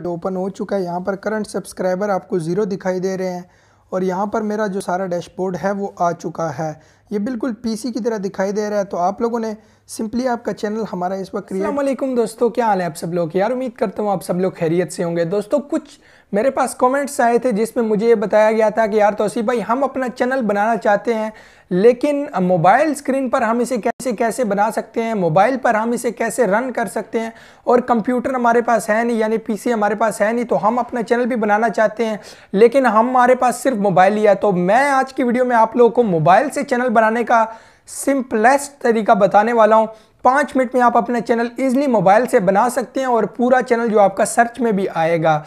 जो ओपन हो चुका है यहाँ पर करंट सब्सक्राइबर आपको ज़ीरो दिखाई दे रहे हैं और यहाँ पर मेरा जो सारा डैशबोर्ड है वो आ चुका है ये बिल्कुल पीसी की तरह दिखाई दे रहा है तो आप लोगों ने सिंपली आपका चैनल हमारा इस वक्त क्रिएट वालेकुम दोस्तों क्या हाल है आप सब लोग यार उम्मीद करता हूँ आप सब लोग खैरियत से होंगे दोस्तों कुछ मेरे पास कमेंट्स आए थे जिसमें मुझे ये बताया गया था कि यार तोसी भाई हम अपना चैनल बनाना चाहते हैं लेकिन मोबाइल स्क्रीन पर हम इसे कैसे कैसे बना सकते हैं मोबाइल पर हम इसे कैसे रन कर सकते हैं और कंप्यूटर हमारे पास है नहीं यानी पीसी हमारे पास है नहीं तो हम अपना चैनल भी बनाना चाहते हैं लेकिन हमारे पास सिर्फ मोबाइल ही है तो मैं आज की वीडियो में आप लोगों को मोबाइल से चैनल बनाने का सिंपलेस्ट तरीका बताने वाला हूँ पाँच मिनट में आप अपना चैनल ईजिली मोबाइल से बना सकते हैं और पूरा चैनल जो आपका सर्च में भी आएगा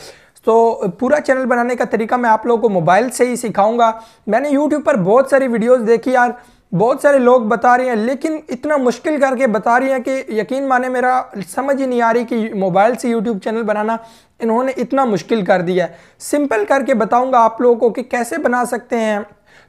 तो पूरा चैनल बनाने का तरीका मैं आप लोगों को मोबाइल से ही सिखाऊंगा मैंने यूट्यूब पर बहुत सारी वीडियोस देखी यार बहुत सारे लोग बता रहे हैं लेकिन इतना मुश्किल करके बता रही हैं कि यकीन माने मेरा समझ ही नहीं आ रही कि मोबाइल से यूट्यूब चैनल बनाना इन्होंने इतना मुश्किल कर दिया है सिंपल करके बताऊँगा आप लोगों को कि कैसे बना सकते हैं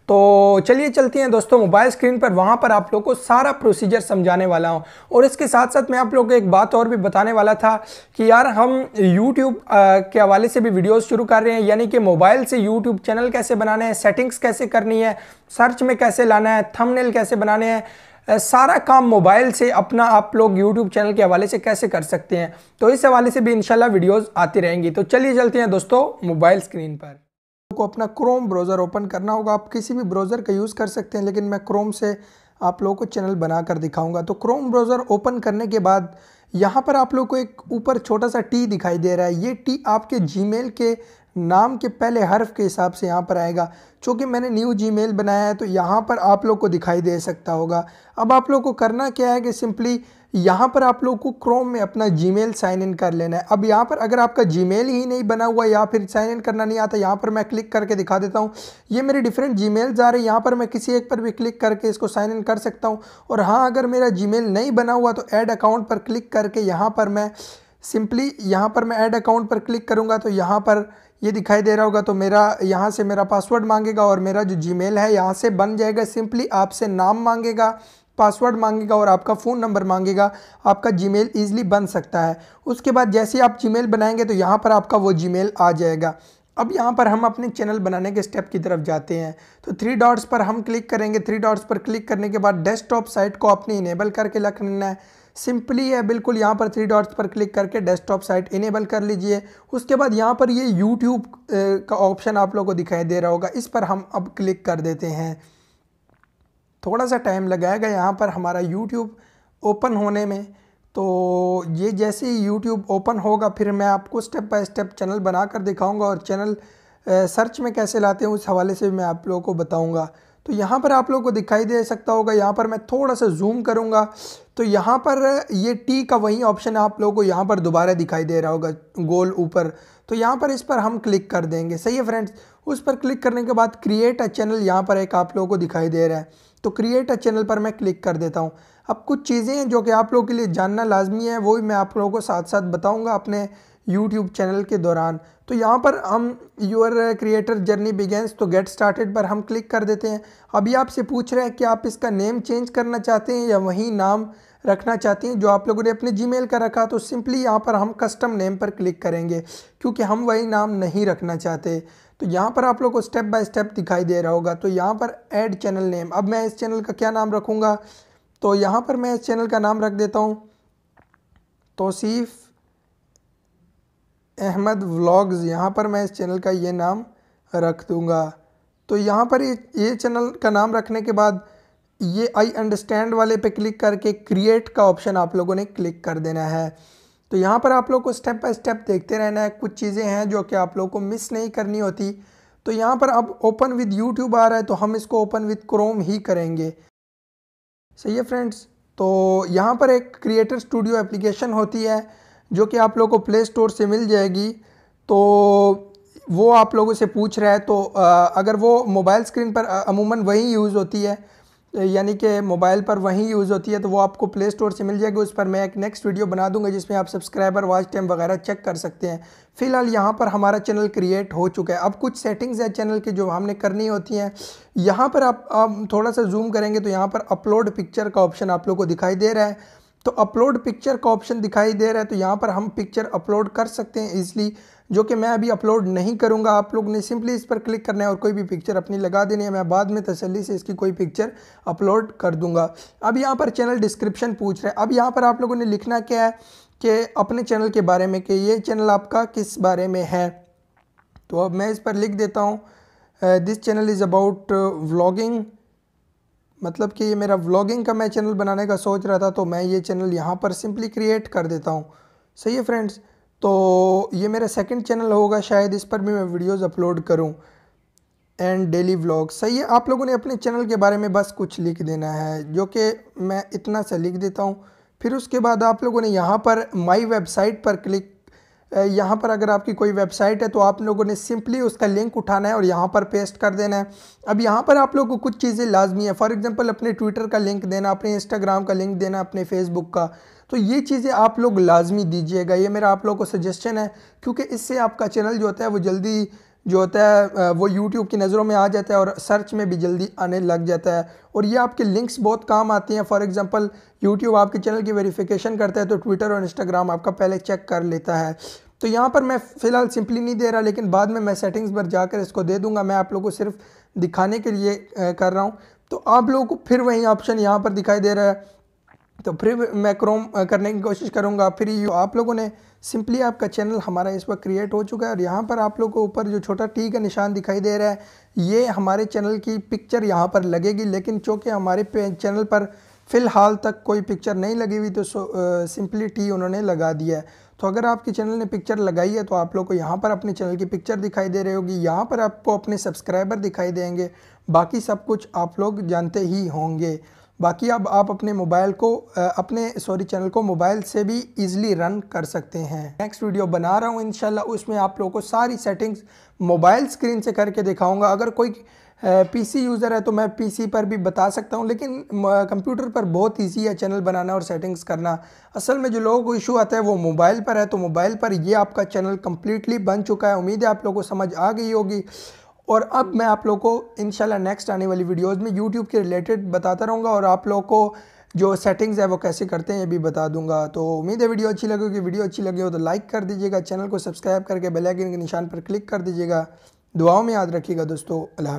तो चलिए चलती हैं दोस्तों मोबाइल स्क्रीन पर वहाँ पर आप लोग को सारा प्रोसीजर समझाने वाला हूँ और इसके साथ साथ मैं आप लोग को एक बात और भी बताने वाला था कि यार हम यूट्यूब के हवाले से भी वीडियोस शुरू कर रहे हैं यानी कि मोबाइल से यूट्यूब चैनल कैसे बनाना है सेटिंग्स कैसे करनी है सर्च में कैसे लाना है थमनेल कैसे बनाने हैं सारा काम मोबाइल से अपना आप लोग यूट्यूब चैनल के हवाले से कैसे कर सकते हैं तो इस हवाले से भी इंशाल्लाह वीडियोस आती रहेंगी तो चलिए चलते हैं दोस्तों मोबाइल स्क्रीन पर को अपना क्रोम ब्राउज़र ओपन करना होगा आप किसी भी ब्राउज़र का यूज़ कर सकते हैं लेकिन मैं क्रोम से आप लोगों को चैनल बना कर दिखाऊंगा तो क्रोम ब्राउज़र ओपन करने के बाद यहाँ पर आप लोग को एक ऊपर छोटा सा टी दिखाई दे रहा है ये टी आपके जी के नाम के पहले हर्फ के हिसाब से यहाँ पर आएगा चूँकि मैंने न्यू जीमेल बनाया है तो यहाँ पर आप लोग को दिखाई दे सकता होगा अब आप लोग को करना क्या है कि सिंपली यहाँ पर आप लोग को क्रोम में अपना जीमेल साइन इन कर लेना है अब यहाँ पर अगर आपका जीमेल ही नहीं बना हुआ या फिर साइन इन करना नहीं आता यहाँ पर मैं क्लिक करके दिखा देता हूँ ये मेरे डिफरेंट मेल आ रहे हैं यहाँ पर मैं किसी एक पर भी क्लिक करके इसको साइन इन कर सकता हूँ और हाँ अगर मेरा मेल नहीं बना हुआ तो ऐड अकाउंट पर क्लिक करके यहाँ पर मैं सिंपली यहाँ पर मैं ऐड अकाउंट पर क्लिक करूँगा तो यहाँ पर ये दिखाई दे रहा होगा तो मेरा यहाँ से मेरा पासवर्ड मांगेगा और मेरा जो जी है यहाँ से बन जाएगा सिंपली आपसे नाम मांगेगा पासवर्ड मांगेगा और आपका फ़ोन नंबर मांगेगा आपका जीमेल ईजिली बन सकता है उसके बाद जैसे आप जीमेल बनाएंगे तो यहाँ पर आपका वो जीमेल आ जाएगा अब यहाँ पर हम अपने चैनल बनाने के स्टेप की तरफ जाते हैं तो थ्री डॉट्स पर हम क्लिक करेंगे थ्री डॉट्स पर क्लिक करने के बाद डेस्कटॉप साइट को अपने इनेबल करके रखना है सिंपली है बिल्कुल यहाँ पर थ्री डॉट्स पर क्लिक करके डेस्कटॉप साइट इनेबल कर लीजिए उसके बाद यहाँ पर ये यूट्यूब का ऑप्शन आप लोगों को दिखाई दे रहा होगा इस पर हम अब क्लिक कर देते हैं थोड़ा सा टाइम लगाएगा यहाँ पर हमारा यूट्यूब ओपन होने में तो ये जैसे ही यूट्यूब ओपन होगा फिर मैं आपको स्टेप बाय स्टेप चैनल बना कर दिखाऊँगा और चैनल सर्च में कैसे लाते हैं उस हवाले से मैं आप लोगों को बताऊँगा तो यहाँ पर आप लोगों को दिखाई दे सकता होगा यहाँ पर मैं थोड़ा सा जूम करूँगा तो यहाँ पर ये टी का वही ऑप्शन आप लोगों को यहाँ पर दोबारा दिखाई दे रहा होगा गोल ऊपर तो यहाँ पर इस पर हम क्लिक कर देंगे सही है फ्रेंड्स उस पर क्लिक करने के बाद क्रिएट अ चैनल यहाँ पर एक आप लोगों को दिखाई दे रहा है तो क्रिएट अ चैनल पर मैं क्लिक कर देता हूँ अब कुछ चीज़ें हैं जो कि आप लोगों के लिए जानना लाजमी है वो भी मैं आप लोगों को साथ साथ बताऊँगा अपने यूट्यूब चैनल के दौरान तो यहाँ पर हम योर क्रिएटर जर्नी बिगेंस तो गेट स्टार्टेड पर हम क्लिक कर देते हैं अभी आपसे पूछ रहे हैं कि आप इसका नेम चेंज करना चाहते हैं या वही नाम रखना चाहती हैं जो आप लोगों ने अपने मेल का रखा तो सिंपली यहाँ पर हम कस्टम नेम पर क्लिक करेंगे क्योंकि हम वही नाम नहीं रखना चाहते तो यहाँ पर आप लोग को स्टेप बाय स्टेप दिखाई दे रहा होगा तो यहाँ पर ऐड चैनल नेम अब मैं इस चैनल का क्या नाम रखूँगा तो यहाँ पर मैं इस चैनल का नाम रख देता हूँ तोसीफ़ अहमद व्लॉग्स यहाँ पर मैं इस चैनल का ये नाम रख दूँगा तो यहाँ पर ये ये चैनल का नाम रखने के बाद ये आई अंडरस्टैंड वाले पे क्लिक करके क्रिएट का ऑप्शन आप लोगों ने क्लिक कर देना है तो यहाँ पर आप लोग को स्टेप बाय स्टेप देखते रहना है कुछ चीज़ें हैं जो कि आप लोग को मिस नहीं करनी होती तो यहाँ पर अब ओपन विद यूट्यूब आ रहा है तो हम इसको ओपन विद क्रोम ही करेंगे सही है फ्रेंड्स तो यहाँ पर एक क्रिएटर स्टूडियो एप्लीकेशन होती है जो कि आप लोग को प्ले स्टोर से मिल जाएगी तो वो आप लोगों से पूछ रहा है तो अगर वो मोबाइल स्क्रीन पर अमूमन वही यूज़ होती है यानी कि मोबाइल पर वहीं यूज़ होती है तो वो आपको प्ले स्टोर से मिल जाएगी उस पर मैं एक नेक्स्ट वीडियो बना दूंगा जिसमें आप सब्सक्राइबर वॉच टाइम वगैरह चेक कर सकते हैं फ़िलहाल यहाँ पर हमारा चैनल क्रिएट हो चुका है अब कुछ सेटिंग्स है चैनल की जो हमने करनी होती हैं यहाँ पर आप, आप थोड़ा सा जूम करेंगे तो यहाँ पर अपलोड पिक्चर का ऑप्शन आप लोग को दिखाई दे रहा है तो अपलोड पिक्चर का ऑप्शन दिखाई दे रहा है तो यहाँ पर हम पिक्चर अपलोड कर सकते हैं इसलिए जो कि मैं अभी अपलोड नहीं करूँगा आप लोग ने सिंपली इस पर क्लिक करना है और कोई भी पिक्चर अपनी लगा देनी है मैं बाद में तसली से इसकी कोई पिक्चर अपलोड कर दूंगा अब यहाँ पर चैनल डिस्क्रिप्शन पूछ रहे हैं अब यहाँ पर आप लोगों ने लिखना क्या है कि अपने चैनल के बारे में कि ये चैनल आपका किस बारे में है तो अब मैं इस पर लिख देता हूँ this channel is about vlogging मतलब कि ये मेरा व्लॉगिंग का मैं चैनल बनाने का सोच रहा था तो मैं ये चैनल यहाँ पर सिंपली क्रिएट कर देता हूँ सही है फ्रेंड्स तो ये मेरा सेकंड चैनल होगा शायद इस पर भी मैं वीडियोस अपलोड करूँ एंड डेली व्लॉग सही है आप लोगों ने अपने चैनल के बारे में बस कुछ लिख देना है जो कि मैं इतना सा लिख देता हूँ फिर उसके बाद आप लोगों ने यहाँ पर माई वेबसाइट पर क्लिक यहाँ पर अगर आपकी कोई वेबसाइट है तो आप लोगों ने सिंपली उसका लिंक उठाना है और यहाँ पर पेस्ट कर देना है अब यहाँ पर आप लोगों को कुछ चीज़ें लाजमी है फॉर एग्जांपल अपने ट्विटर का लिंक देना अपने इंस्टाग्राम का लिंक देना अपने फेसबुक का तो ये चीज़ें आप लोग लाजमी दीजिएगा ये मेरा आप लोगों को सजेशन है क्योंकि इससे आपका चैनल जो होता है वो जल्दी जो होता है वो यूट्यूब की नज़रों में आ जाता है और सर्च में भी जल्दी आने लग जाता है और ये आपके लिंक्स बहुत काम आती हैं फॉर एग्ज़ाम्पल यूट्यूब आपके चैनल की वेरिफिकेशन करता है तो ट्विटर और इंस्टाग्राम आपका पहले चेक कर लेता है तो यहाँ पर मैं फ़िलहाल सिंपली नहीं दे रहा लेकिन बाद में मैं सेटिंग्स पर जाकर इसको दे दूँगा मैं आप लोग को सिर्फ दिखाने के लिए कर रहा हूँ तो आप लोगों को फिर वही ऑप्शन यहाँ पर दिखाई दे रहा है तो फिर मैं क्रोम करने की कोशिश करूँगा फिर यू आप लोगों ने सिंपली आपका चैनल हमारा इस वक्त क्रिएट हो चुका है और यहाँ पर आप लोगों को ऊपर जो छोटा टी का निशान दिखाई दे रहा है ये हमारे चैनल की पिक्चर यहाँ पर लगेगी लेकिन चूँकि हमारे चैनल पर फ़िलहाल तक कोई पिक्चर नहीं लगी हुई तो सिंपली टी उन्होंने लगा दिया है तो अगर आपके चैनल ने पिक्चर लगाई है तो आप लोग को यहाँ पर अपने चैनल की पिक्चर दिखाई दे रही होगी यहाँ पर आपको अपने सब्सक्राइबर दिखाई देंगे बाकी सब कुछ आप लोग जानते ही होंगे बाकी अब आप अपने मोबाइल को अपने सॉरी चैनल को मोबाइल से भी इजीली रन कर सकते हैं नेक्स्ट वीडियो बना रहा हूँ इन उसमें आप लोगों को सारी सेटिंग्स मोबाइल स्क्रीन से करके दिखाऊँगा अगर कोई पीसी यूज़र है तो मैं पीसी पर भी बता सकता हूँ लेकिन कंप्यूटर पर बहुत इजी है चैनल बनाना और सेटिंग्स करना असल में जो लोगों को इशू आता है वो मोबाइल पर है तो मोबाइल पर ये आपका चैनल कम्प्लीटली बन चुका है उम्मीद है आप लोग को समझ आ गई होगी और अब मैं आप लोग को इन नेक्स्ट आने वाली वीडियोज़ में यूट्यूब के रिलेटेड बताता रहूँगा और आप लोग को जो सेटिंग्स है वो कैसे करते हैं ये भी बता दूंगा तो उम्मीद है वीडियो अच्छी लगेगी वीडियो अच्छी लगी हो तो लाइक कर दीजिएगा चैनल को सब्सक्राइब करके बेल आइकन के निशान पर क्लिक कर दीजिएगा दुआओं में याद रखिएगा दोस्तों अल्लाह